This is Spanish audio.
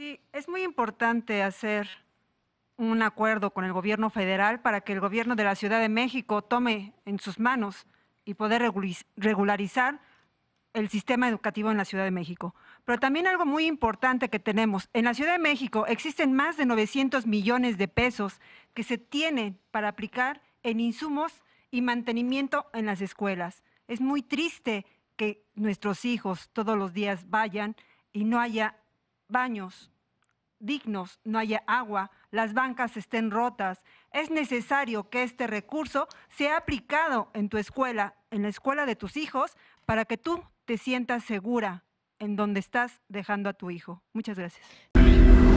Sí, es muy importante hacer un acuerdo con el gobierno federal para que el gobierno de la Ciudad de México tome en sus manos y poder regularizar el sistema educativo en la Ciudad de México. Pero también algo muy importante que tenemos, en la Ciudad de México existen más de 900 millones de pesos que se tienen para aplicar en insumos y mantenimiento en las escuelas. Es muy triste que nuestros hijos todos los días vayan y no haya baños dignos, no haya agua, las bancas estén rotas. Es necesario que este recurso sea aplicado en tu escuela, en la escuela de tus hijos, para que tú te sientas segura en donde estás dejando a tu hijo. Muchas gracias.